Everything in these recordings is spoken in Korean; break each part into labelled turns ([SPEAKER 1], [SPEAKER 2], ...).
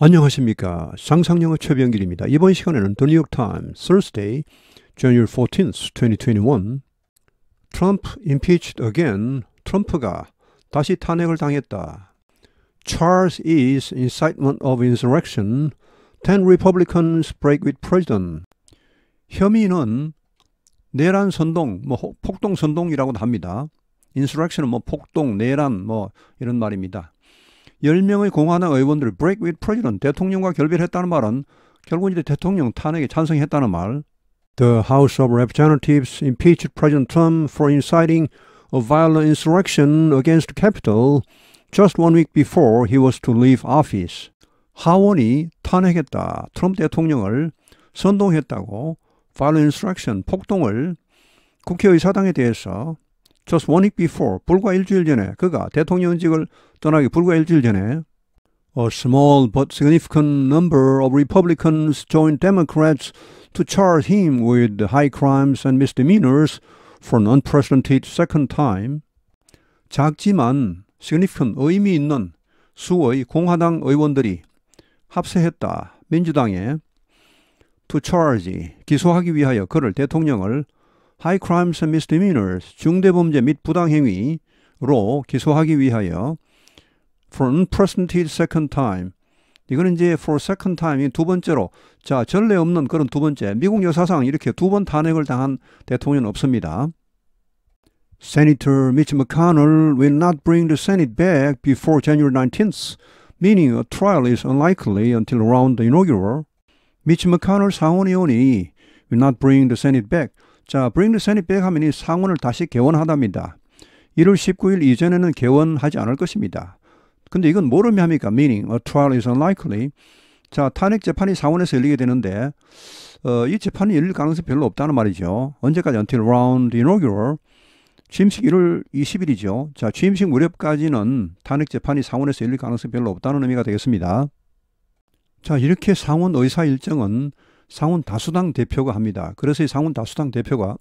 [SPEAKER 1] 안녕하십니까. 상상영어 최병길입니다. 이번 시간에는 The New York Times, Thursday, January 14th, 2021 Trump impeached again. 트럼프가 다시 탄핵을 당했다. Charles is incitement of insurrection. 10 Republicans break with president. 혐의는 내란 선동, 뭐 폭동 선동이라고도 합니다. insurrection은 뭐 폭동, 내란 뭐 이런 말입니다. 10명의 공화당 의원들을 break with president 대통령과 결별를 했다는 말은 결국 이제 대통령 탄핵에 찬성했다는 말. The House of Representatives impeached President Trump for inciting a violent insurrection against the Capitol just one week before he was to leave office. 하원이 탄핵했다. 트럼프 대통령을 선동했다고 violent insurrection 폭동을 국회의사당에 대해서 just one week before, 불과 일주일 전에 그가 대통령직을 떠나기 불과 일주일 전에 A small but significant number of Republicans joined Democrats to charge him with high crimes and misdemeanors for an unprecedented second time. 작지만 significant 의미 있는 수의 공화당 의원들이 합세했다. 민주당에 to charge 기소하기 위하여 그를 대통령을 high crimes and misdemeanors 중대범죄 및 부당행위로 기소하기 위하여 for unprecedented second time 이거는 이제 for second time이 두 번째로 자 전례 없는 그런 두 번째 미국 여사상 이렇게 두 번 탄핵을 당한 대통령은 없습니다. Senator Mitch McConnell will not bring the Senate back before January 19th, meaning a trial is unlikely until around the inaugural. 미치 McConnell 상원의원이 will not bring the Senate back 자, 브링 선이 백하면이 상원을 다시 개원하답니다. 1월 19일 이전에는 개원하지 않을 것입니다. 근데 이건 뭘의미 합니까? Meaning, a trial is unlikely. 자, 탄핵 재판이 상원에서 열리게 되는데, 어, 이 재판이 열릴 가능성이 별로 없다는 말이죠. 언제까지? Until round inaugural. 취임식 1월 20일이죠. 자, 취임식 무렵까지는 탄핵 재판이 상원에서 열릴 가능성이 별로 없다는 의미가 되겠습니다. 자, 이렇게 상원 의사 일정은 상원 다수당 대표가 합니다. 그래서 이상원 다수당 대표가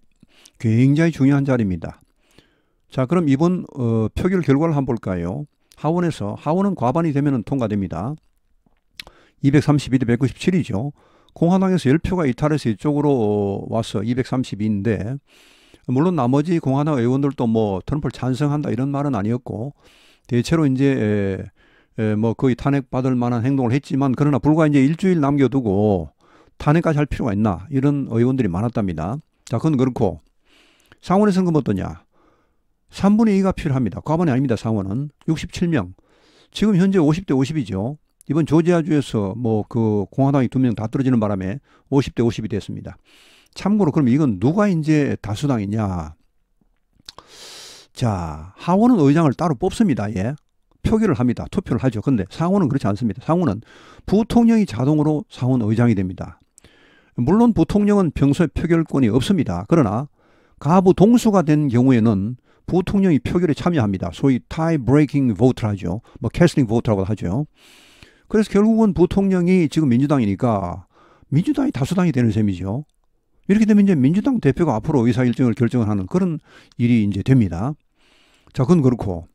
[SPEAKER 1] 굉장히 중요한 자리입니다. 자, 그럼 이번 어, 표결 결과를 한번 볼까요? 하원에서 하원은 과반이 되면 통과됩니다. 232대 197이죠. 공화당에서 10표가 이탈해서 이쪽으로 어, 와서 232인데 물론 나머지 공화당 의원들도 뭐 트럼프를 찬성한다 이런 말은 아니었고 대체로 이제 에, 에, 뭐 거의 탄핵받을 만한 행동을 했지만 그러나 불과 이제 일주일 남겨두고 탄핵까지 할 필요가 있나 이런 의원들이 많았답니다. 자, 그건 그렇고 상원의 선거는 어떠냐? 3분의 2가 필요합니다. 과반이 아닙니다. 상원은 67명. 지금 현재 50대 50이죠. 이번 조지아주에서 뭐 그 공화당이 두 명 다 떨어지는 바람에 50대 50이 됐습니다. 참고로 그럼 이건 누가 이제 다수당이냐? 자, 하원은 의장을 따로 뽑습니다. 예. 표결을 합니다. 투표를 하죠. 근데 상원은 그렇지 않습니다. 상원은 부통령이 자동으로 상원 의장이 됩니다. 물론 부통령은 평소에 표결권이 없습니다. 그러나 가부 동수가 된 경우에는 부통령이 표결에 참여합니다. 소위 tie b r e a k 라 하죠. 뭐 캐슬링 v o 라고 하죠. 그래서 결국은 부통령이 지금 민주당이니까 민주당이 다수당이 되는 셈이죠. 이렇게 되면 이제 민주당 대표가 앞으로 의사일정을 결정을 하는 그런 일이 이제 됩니다. 자, 그건 그렇고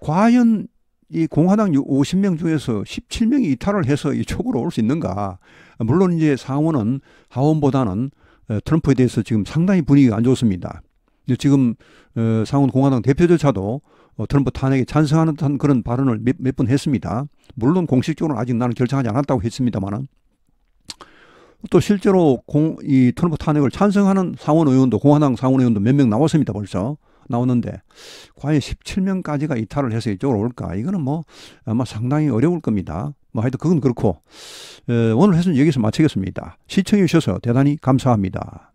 [SPEAKER 1] 과연 이 공화당 50명 중에서 17명이 이탈을 해서 이촉으로올 수 있는가. 물론 이제 상원은 하원보다는 어, 트럼프에 대해서 지금 상당히 분위기가 안 좋습니다. 지금 어, 상원 공화당 대표조차도 어, 트럼프 탄핵에 찬성하는 듯한 그런 발언을 몇 번 했습니다. 물론 공식적으로는 아직 나는 결정하지 않았다고 했습니다만은 또 실제로 공, 이 트럼프 탄핵을 찬성하는 상원 의원도 공화당 상원 의원도 몇 명 나왔습니다 벌써. 나오는데 과연 17명까지가 이탈을 해서 이쪽으로 올까? 이거는 뭐 아마 상당히 어려울 겁니다. 뭐 하여튼 그건 그렇고 에, 어, 오늘 해서는 여기서 마치겠습니다. 시청해 주셔서 대단히 감사합니다.